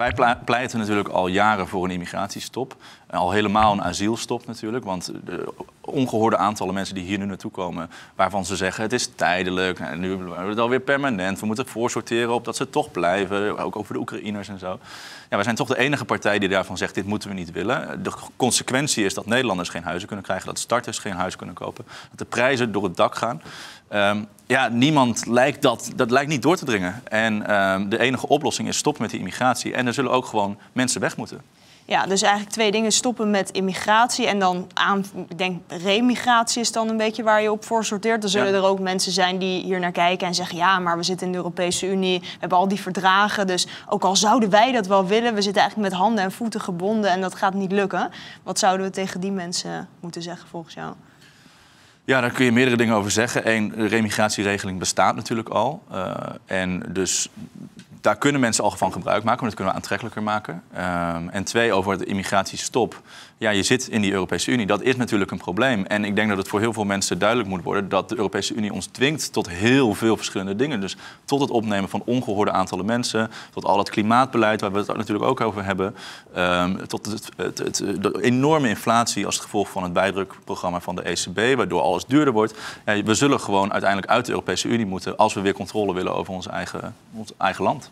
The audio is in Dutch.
Wij pleiten natuurlijk al jaren voor een immigratiestop. Al helemaal een asielstop natuurlijk. Want de ongehoorde aantallen mensen die hier nu naartoe komen. Waarvan ze zeggen het is tijdelijk. En nu hebben we het alweer permanent. We moeten voorsorteren op dat ze toch blijven. Ook over de Oekraïners en zo. Ja, wij zijn toch de enige partij die daarvan zegt dit moeten we niet willen. De consequentie is dat Nederlanders geen huizen kunnen krijgen. Dat starters geen huis kunnen kopen. Dat de prijzen door het dak gaan. Ehm, ja, niemand lijkt dat, dat lijkt niet door te dringen. En ehm, de enige oplossing is stop met die immigratie. En er zullen ook gewoon mensen weg moeten. Ja, dus eigenlijk twee dingen. Stoppen met immigratie en dan aan, ik denk remigratie is dan een beetje waar je op voor sorteert. Dan zullen er ook mensen zijn die hier naar kijken en zeggen, ja, maar we zitten in de Europese Unie, we hebben al die verdragen. Dus ook al zouden wij dat wel willen, we zitten eigenlijk met handen en voeten gebonden en dat gaat niet lukken. Wat zouden we tegen die mensen moeten zeggen volgens jou? Ja, daar kun je meerdere dingen over zeggen. Eén, de remigratieregeling bestaat natuurlijk al. Eh, en dus daar kunnen mensen al van gebruik maken, maar dat kunnen we aantrekkelijker maken. Ehm, en twee, over de immigratiestop. Ja, je zit in die Europese Unie. Dat is natuurlijk een probleem. En ik denk dat het voor heel veel mensen duidelijk moet worden dat de Europese Unie ons dwingt tot heel veel verschillende dingen. Dus tot het opnemen van ongehoorde aantallen mensen, tot al het klimaatbeleid, waar we het natuurlijk ook over hebben, ehm, tot het, het, het, de enorme inflatie als gevolg van het bijdrukprogramma van de ECB, waardoor alles duurder wordt. we zullen gewoon uiteindelijk uit de Europese Unie moeten als we weer controle willen over eigen, ons eigen land.